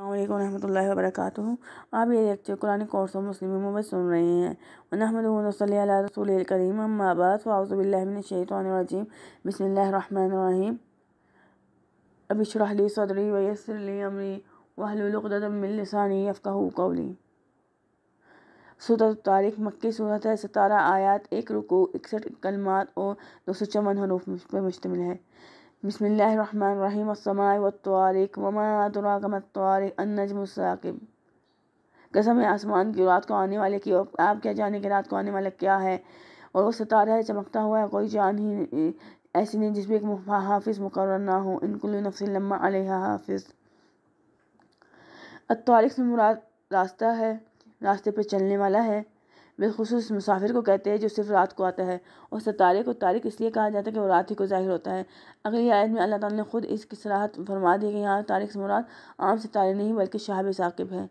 अल्लाम वरहमल वरक आप ये लेक्चर कुरानी कोर्स और मुस्लिम में सुन रहे हैं वनहमदल रसूल करीम अम्माबास वाउज़बिल्लिनशैतरजीम बसमीम अबिशरहली सदरी वयसरली अमरी वहलुलदानी अफ़ाह कौली सूरत तारिक मक्की सूरत है सतारा आयात एक रुको इकसठ कलमात और दो सौ चौवन हरूफ पर मुश्तमिल है बसमिल्लामानरिमसमायतारिक वमातुराकमतारिक अन्नजम साकिब कसम है आसमान की रात को आने वाले की आप क्या जाने की रात को आने वाला क्या है और वो सितारा है चमकता हुआ है कोई जान ही ऐसी नहीं जिसमें एक हाफिज़ मुकर ना हो इनकुल लम्मा अलहा हाफिज़ अतारिक से मुराद रास्ता है रास्ते पर चलने वाला है बिलखसूस मुसाफिर को कहते हैं जो सिर्फ रात को आता है और सतारे को तारिक इसलिए कहा जाता है कि वो रात ही को जाहिर होता है अगली आयत में अल्लाह ताला ने खुद इसकी सराहत फरमा दी कि यहाँ तारिक से मुराद आम सतारे नहीं बल्कि शाहब साकिब हैं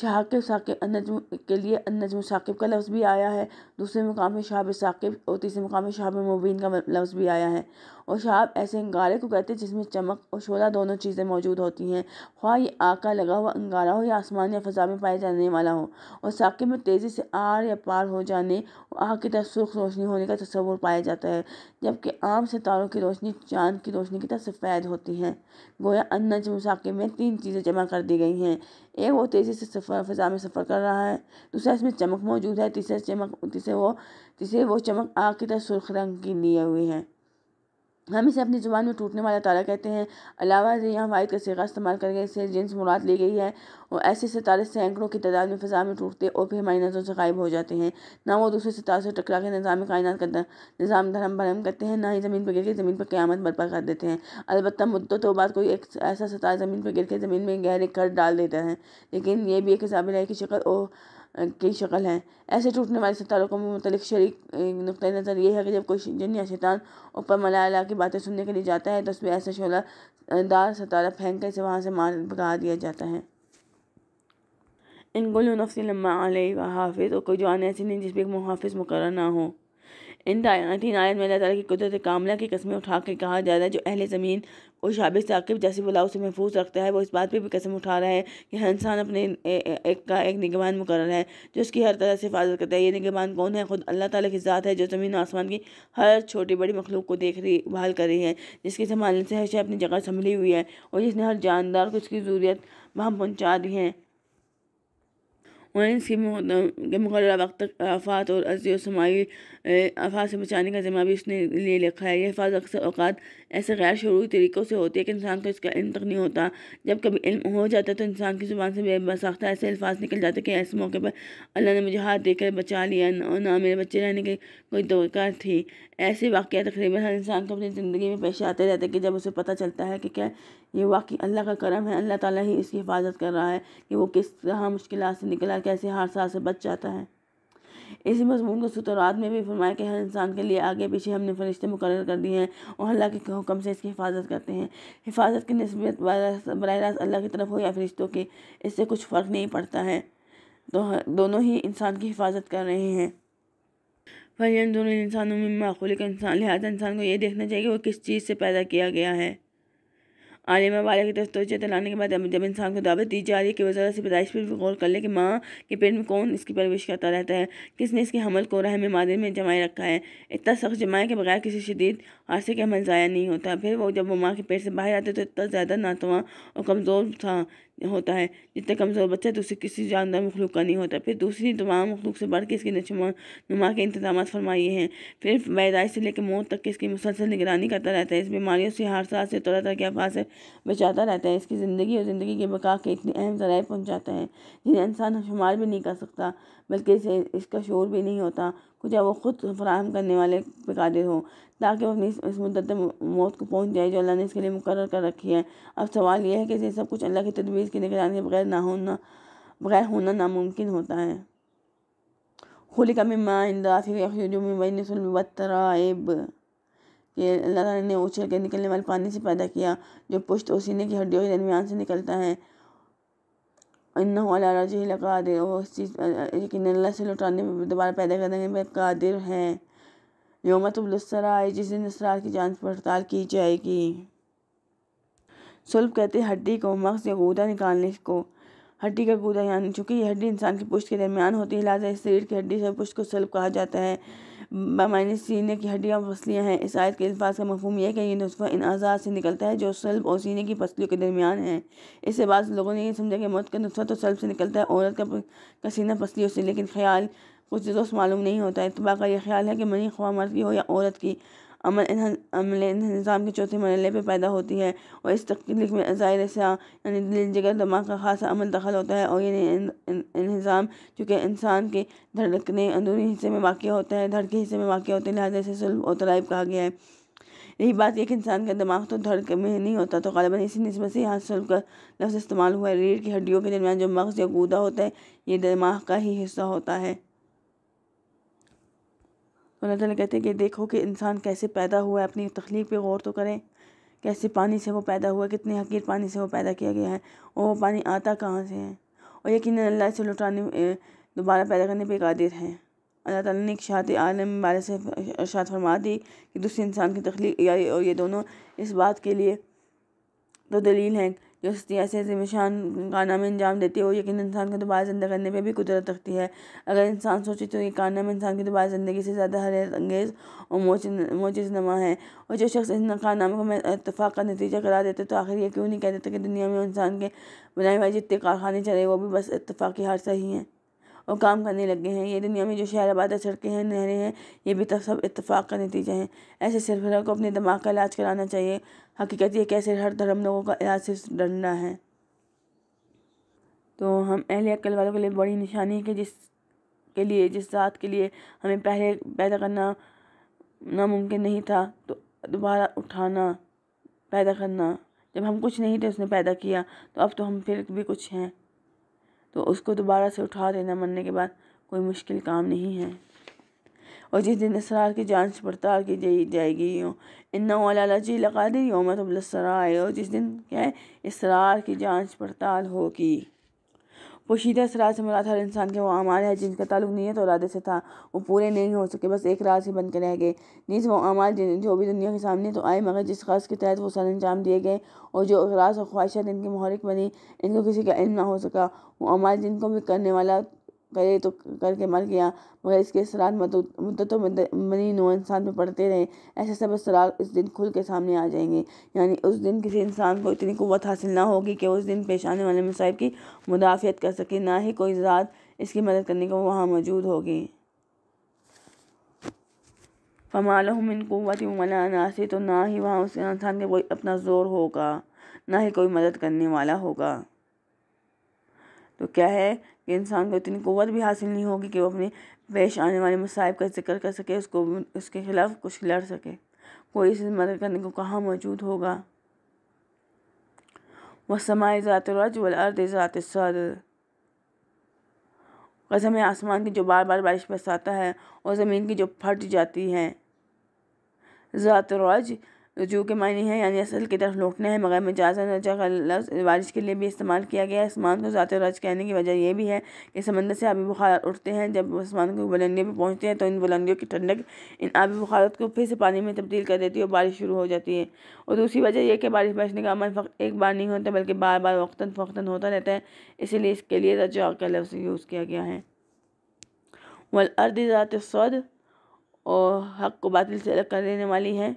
शाकिब साकिब नजम के लिए नजम साकिब का लफ्ज़ भी आया है दूसरे मुकाम पर साकिब और तीसरे मुकाम पर शाहब मुबीन का लफ्ज़ भी आया है और शाब ऐसे अंगारे को कहते हैं जिसमें चमक और शोला दोनों चीज़ें मौजूद होती हैं ख्वा ये आग का लगा हुआ अंगारा हो या आसमान या फ़जा में पाए जाने वाला हो और साकिब में तेज़ी से आर या पार हो जाने और आग की तरफ सुरख रोशनी होने का तस्वूर पाया जाता है जबकि आम सितारों की रोशनी चांद की रोशनी की तरफ सफ़ेद होती है गोया अन्नजम साकिब में तीन चीज़ें जमा कर दी गई हैं एक वो तेज़ी से सफ़र फ़जा में सफ़र कर रहा है दूसरा इसमें चमक मौजूद है तीसरा चमक तीसरे वो तीसरे वो चमक आग की तरह सुरख रंग की लिए हुए हैं हम इसे अपनी ज़ुबान में टूटने वाला तारा कहते हैं अलावा यहाँ वाइद का सीगा इस्तेमाल करके इसे जिन्स मुराद ली गई है और ऐसे सितारे सैकड़ों की तादाद में फ़िज़ा में टूटते और फिर हमारी नज़रों से गायब हो जाते हैं ना वो दूसरे सितारों से टकरा के निज़ाम कायनात का निज़ाम धर्म भरम करते हैं ना ही ज़मीन पर गिर के ज़मीन पर क़्यामत बर्पा कर देते हैं अलबत्त मुद्दों तो बाद कोई एक ऐसा सितारा ज़मीन पर गिर के ज़मीन में गहरे कर डाल देता है लेकिन ये भी एक काबिल है कि शक्ल और की शक्ल है ऐसे टूटने वाले सितारों को मतलब शरीक नुक़ नज़र ये है कि जब कोई जन या शैतान ऊपर मलाला की बातें सुनने के लिए जाता है तो उसमें ऐसा शोला दार सतारा फेंक कर इसे वहाँ से मार भगा दिया जाता है इन गुल नफसी लम्मा हाफिज़ और कोई जवान ऐसी नहीं जिस पर एक मुहाफ़ मुकर ना हो इन नायत में अल्लाह ताली की कुदरत कामला की कस्में उठा के कहा जा रहा है जो अहल ज़मीन को शाबिश साकिब जैसी बुलाव से महफूज रखता है वो इस बात पर भी कसम उठा रहा है कि हर इंसान अपने एक का एक निगमान मुकर है जो उसकी हर तरह से हिफाजत करता है ये निगमान कौन है खुद अल्लाह ताली की ज़ात है जो ज़मीन आसमान की हर छोटी बड़ी मखलूक को देख रही बहाल कर रही है जिसके संभालने से हर शायद अपनी जगह संभली हुई है और जिसने हर जानदार को उसकी ज़रूरत वहाँ पहुँचा दी है वहीं सीम के मुकर वक्त आफात और अर्जी और समाई आफात से बचाने का ज़िम्मा भी उसने लिए लिखा है यह हिफाज अक्सर अवकात ऐसे गैर शुरू तरीक़ों से होती है कि इंसान को इसका इल तक नहीं होता जब कभी इल हो जाता है तो इंसान की ज़ुबान से बेबसाख्ता ऐसे अल्फाज निकल जाते कि ऐसे मौके पर अल्लाह ने मुझे हाथ देकर बचा लिया और ना मेरे बच्चे रहने की कोई दौरकार थी ऐसे वाक़ तकरीबन हर इंसान को अपनी ज़िंदगी में पेश आते रहते कि जब उसे पता चलता है कि क्या ये वाकई अल्लाह का करम है अल्लाह ताला ही इसकी हिफाजत कर रहा है कि वो किस तरह मुश्किल से निकला कैसे हादसा से बच जाता है इसी मजमून को सुतरात में भी फरमाया कि हर इंसान के लिए आगे पीछे हमने फरिश्ते मुकर कर दिए हैं और अल्लाह के हुक्म से इसकी हिफाजत करते हैं हिफाजत की नस्बत बर रास्त अल्लाह की तरफ हो या फरिश्तों के इससे कुछ फ़र्क नहीं पड़ता है तो दोनों ही इंसान की हिफाजत कर रहे हैं फरियन दोनों इंसानों में माखुल का इंसान लिहाजा इंसान को ये देखना चाहिए कि वो किस चीज़ से पैदा किया गया है में वाले की तरफ तोजह दिलाने के बाद जब इंसान को दावत दी जा रही है कि वह ज़रा सी पैदाइश पर गौर कर ले कि माँ के पेट में कौन इसकी परवरिश करता रहता है किसने इसके हमल को रहम मादे में जमाए रखा है इतना सख्त जमाए के बगैर किसी शदीद हादसे के हमल ज़ाया नहीं होता फिर वो जब वो माँ के पेट से बाहर आते तो इतना ज़्यादा नातवा और कमज़ोर था होता है जितना कमज़ोर बच्चा है तो उसे किसी जानदार मखलूक का नहीं होता फिर दूसरी तमाम मखलूक से बढ़ के इसके नशुमा नुमा के इंतजाम फरमाए हैं फिर पैदाइश से लेकर मौत तक की इसकी मुसलसल निगरानी करता रहता है इस बीमारियों से हर साल से तरह तरह के आफात से बचाता रहता है इसकी ज़िंदगी और ज़िंदगी के बका के इतने अहम ज़राए पहुँचाता है जिन्हें इंसान शुमार भी नहीं कर सकता बल्कि इसे इसका शोर भी नहीं होता कुछ वो ख़ुद फराहम करने वाले पे कादिर हो ताकि वो अपनी इस मुद्दत मौत को पहुँच जाए जो अल्लाह ने इसके लिए मुकर कर रखी है अब सवाल यह है कि ये सब कुछ अल्लाह की तदवीर की निगरानी के बगैर ना होना बगैर होना नामुमकिन होता है खुली का मिमा इंदा फिर कि अल्लाह ने उछल के निकलने वाले पानी से पैदा किया जो पुश्त और सीने की हड्डियों के दरमियान से निकलता है इन्ना इस चीज़ यकीन अल्लाह से लौटाने दोबारा पैदा करने में कादिर है योम तबलसराय जिस दिन इसरार की जांच पड़ताल की जाएगी सुल्ब कहते हैं हड्डी को मक्स या गूदा निकालने को हड्डी का गूदा यानी चूँकि यह हड्डी इंसान की पुष्ट के दरमियान होती है लिहाजा इस शरीर की हड्डी से पुष्ट को सुल्फ कहा जाता है बामायन सीने की हड्डियाँ फसलियाँ हैं इस आयत के अल्फाज का मफहम यह कि यह नुस्खा इन अज़ा से निकलता है जो सल्ब और सीने की फसलियों के दरमियान है इससे बाद लोगों ने यह समझा कि मौत का नुस्खा तो सल्ब से निकलता है औरत का, का सीना फसलियों से लेकिन ख्याल कुछ दोस्त मालूम नहीं होता है इतबा का यह ख्याल है कि मनी ख्वा मर्द की हो या औरत की अमल अमल निज़ाम के चौथे मरल पर पैदा होती है और इस तकलीफ में ज़ाहिर यानी दिल जगह दिमाग का खासा अमल दखल होता है और ये निज़ाम चूँकि इंसान के धड़कने अंदरूनी हिस्से में वाक़ होता है धड़के हिस्से में वाक़ होते हैं लिहाजा से सुल्फ और तलाइब कहा गया है यही बात एक इंसान का दिमाग तो धड़क में नहीं होता तो गालबा इसी नस्बत से यहाँ सुल्फ का लफ्ज़ इस्तेमाल हुआ है रीढ़ की हड्डियों के दरमियान जो मगज़ या गूदा होता है ये दिमाग का ही हिस्सा होता है तो अल्लाह ताला कहते हैं कि देखो कि इंसान कैसे पैदा हुआ है अपनी तख्लीक पर गौर तो करें कैसे पानी से वो पैदा हुआ कितने हकीर पानी से वो पैदा किया गया है और वो पानी आता कहाँ से है और यकीन अल्लाह से लौटाने दोबारा पैदा करने पर कादिर है अल्लाह ताला ने एक शात आलम बारे से अर्शात फरमा दी कि दूसरे इंसान की तख्लीक और ये दोनों इस बात के लिए तो दलील हैं जो हस्ती ऐसे ऐसे निशान काना में अंजाम देती है वो यकीन इंसान को दोबारा ज़िंदा करने पर भी कुदरत रखती है अगर इंसान सोचे तो ये कारनामा इंसान की दोबारा ज़िंदगी से ज़्यादा हरत अंगेज़ और मोच नमा है और जो शख्स इन कारनामे को इतफाक़ का नतीजा करा देते तो आखिर ये क्यों नहीं कह देते कि दुनिया में इंसान के बनाए हुए जितने कारखाने चले वो भी बस इतफाक़ी हादसा ही हैं और काम करने लगे हैं ये दुनिया में जो शहर आबाद सड़कें हैं नहरें हैं ये भी सब इतफाक़ का नतीजा है ऐसे सिरफरा को अपने दिमाग का इलाज कराना चाहिए हकीकत ये कैसे हर धर्म लोगों का इलाज से डरना है तो हम अहले अक्ल वालों के लिए बड़ी निशानी है कि जिस के लिए जिस ज़ात के लिए हमें पहले पैदा करना नामुमकिन नहीं था तो दोबारा उठाना पैदा करना जब हम कुछ नहीं थे उसने पैदा किया तो अब तो हम फिर भी कुछ हैं तो उसको दोबारा से उठा देना मरने के बाद कोई मुश्किल काम नहीं है और जिस दिन इसरार की जांच पड़ताल की जाए जाएगी इन्ना वाला जी लगा दी योमत आए और जिस दिन क्या है इसरार की जांच पड़ताल होगी वो सीधा से राज से मुराद हर इंसान के वो अमाल है जिनका ताल्लुक नीयत और इरादे से था वो पूरे नहीं हो सके बस एक राज ही बन के रह गए नीज तो वो अमाल जो भी दुनिया के सामने तो आए मगर जिस खास के तहत वो सर अंजाम दिए गए और जो राज और ख्वाहिशात इनकी महरिक बनी इनको किसी का इल्म ना हो सका वो अमाल जिनको भी करने वाला करे तो करके मर गया मगर इसके असरार मुद्दतों मनी नो इंसान पर पड़ते रहे ऐसे सब असरार इस दिन खुल के सामने आ जाएंगे यानी उस दिन किसी इंसान को इतनी कुत हासिल ना होगी कि उस दिन पेश आने वाले मसाइब की मुदाफियत कर सके ना ही कोई ज़ात इसकी मदद करने को वहाँ मौजूद होगी फमालहमिन कुत वला नासे तो ना ही वहाँ उस इंसान के कोई अपना ज़ोर होगा ना ही कोई मदद करने वाला होगा तो क्या है कि इंसान को इतनी क़ुत भी हासिल नहीं होगी कि वो अपने पेश आने वाले मसाइब का जिक्र कर सके उसको उसके ख़िलाफ़ कुछ लड़ सके कोई इसे मदद करने को कहाँ मौजूद होगा वह समाए ज़ात रज वर्द ज़ात सर कसम है आसमान की जो बार बार बारिश बरसाता है और ज़मीन की जो फट जाती है ज़ात रज रजू के मायने हैं यानी असल की तरफ लौटना है मगर मजाजा रजा का लफ्ज़ बारिश के लिए भी इस्तेमाल किया गया है आसमान को ज़ात रज कहने की वजह यह भी है कि समंदर से आबी बुखार उठते हैं जब आसमान को बुलंदियों पर पहुँचते हैं तो इन बुलंदियों की ठंडक इन आबी बुखारत को फिर से पानी में तब्दील कर देती है और बारिश शुरू हो जाती है और दूसरी वजह यह कि बारिश बरसने का अमल एक बार नहीं होता बल्कि बार बार वक्ता फ़ौता होता रहता है इसीलिए इसके लिए रजा का लफ्ज़ यूज़ किया गया है वल अर्द ज़ात सौद और हक को बातिल से अलग कर देने वाली है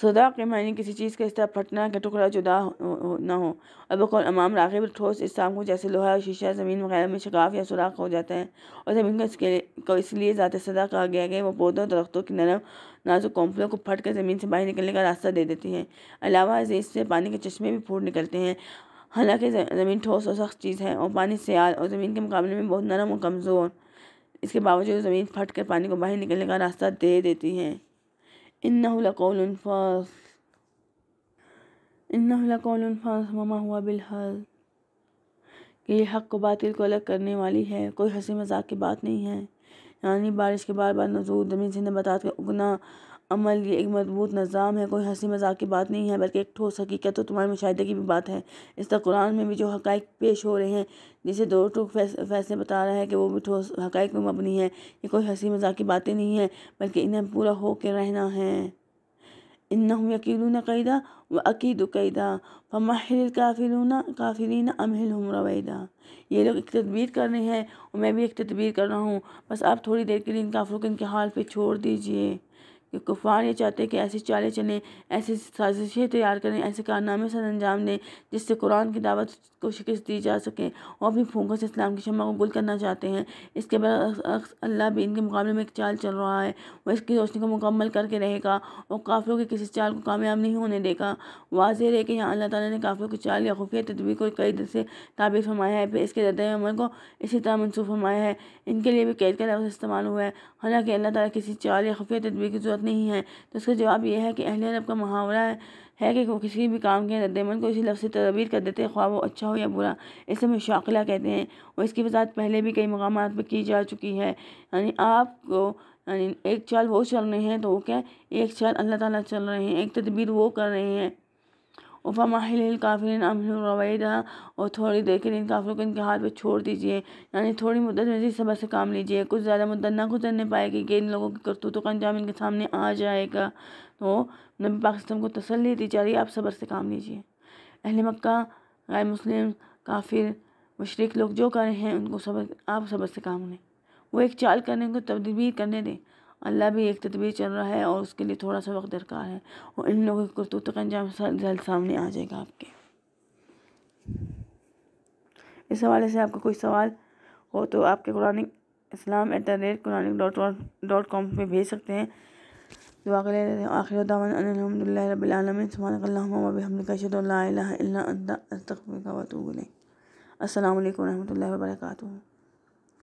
सदा के मायने किसी चीज़ का इस तरह फटना के टुकड़ा जुदा हो ना हो और कौन अमाम रागिब ठोस इस को जैसे लोहा और शीशा ज़मीन वगैरह में शिकाफ या सुराख हो जाता है और ज़मीन को इसके को इसलिए ज़्यादा सदा कहा गया कि वो पौधों दरख्तों की नरम नाजुक कोम्फलों को फट कर ज़मीन से बाहर निकलने का रास्ता दे देती है अलावा इससे पानी के चश्मे भी फूट निकलते हैं हालांकि ज़मीन ठोस और सख्त चीज़ है और पानी सियाल और ज़मीन के मुकाबले में बहुत नरम और कमज़ोर इसके बावजूद ज़मीन फट कर पानी को बाहर निकलने का रास्ता दे देती है إنه لقول فاصل إنه لقول फांस ममा हुआ बिलहाल ये हक को बातिल को अलग करने वाली है कोई हंसी मजाक की बात नहीं है यानी बारिश के बार बार नजूर जमीन से बता का उगना अमल ये एक मजबूत निज़ाम है कोई हंसी मजाक की बात नहीं है बल्कि एक ठोस हकीकत तो तुम्हारे मुशाहदे की भी बात है इस तरह कुरान में भी जो हक़ पेश हो रहे हैं जैसे दो टूक फैसले बता रहा है कि वो भी ठोस हक़ में मबनी है ये कोई हंसी मजाक की बातें नहीं है बल्कि इन्हें पूरा हो के रहना है इन इन्ना यकीन कैदा व अकीद कैदा फमाहिल काफिलूना काफिलीना अमहिल हम रवैदा ये लोग एक तदबीर कर रहे हैं और मैं भी एक तदबीर कर रहा हूँ बस आप थोड़ी देर के लिए इन काफिलों को इनके हाल पे छोड़ दीजिए कि कुफार ये चाहते हैं कि ऐसी चालें चलें ऐसी साजिशें तैयार करें ऐसे कारनामे सर अंजाम दें जिससे कुरान की दावत को शिकस्त दी जा सके और अपनी फूकों से इस्लाम की शमा को गुल करना चाहते हैं इसके बाद अल्लाह भी इनके मुकाबले में एक चाल चल रहा है वह इसकी रोशनी को मुकम्मल करके रहेगा और काफिलों की किसी चाल को कामयाब नहीं होने देगा वाज है कि यहाँ अल्लाह तला ने काफिलों की चाल या खुफिया तदबीर को कई से ताबीर फरमाया है फिर इसके रद्द अमल को इसी तरह मनसूख फरमाया है इनके लिए भी कैद का लफ्ज़ इस्तेमाल हुआ है हालांकि अल्लाह ताला किसी चाल या खुफिया तदबीर की ज़रूरत नहीं है तो उसका जवाब यह है कि अहल अरब का मुहावरा है कि वो किसी भी काम के रद्दमन को इसी लफ्ज़ से तदबीर कर देते हैं ख्वाब वो अच्छा हो या बुरा इसे शाखिला कहते हैं और इसकी वजाहत पहले भी कई मकाम पर की जा चुकी है यानी आपको यानी एक चाल वो चल रहे हैं तो वो क्या एक चाल अल्लाह ताला चल रहे हैं एक तदबीर वो कर रहे हैं उफा माहिल काफिन रवैदा और थोड़ी देर के लिए इन काफिलों को इनके हाथ पर छोड़ दीजिए यानी थोड़ी मुद्दत में सबर से काम लीजिए कुछ ज़्यादा मुद्दत ना गुजरने पाएगी कि इन लोगों की करतूतों का अंजाम इनके सामने आ जाएगा तो नबी पाकिस्तान को तसली दी जा रही है आप सबर से काम लीजिए अहल मक्का गैर मुस्लिम काफिर मशरक लोग जो कर रहे हैं उनको सबर आप सबर से काम लें वो एक चाल करने को तब्दील करने दें अल्लाह भी एक तदबीर चल रहा है और उसके लिए थोड़ा सा वक्त दरकार है और इन लोगों के करतूत का अंजाम जल्द सामने आ जाएगा आपके इस हवाले से आपका कोई सवाल हो तो आपके Quranic Islam at the rate Quranic dot com पर भेज सकते हैं आखिर अलहमदिल्ला रबीआलमिन सुबहानकल्लाशद अल्लाह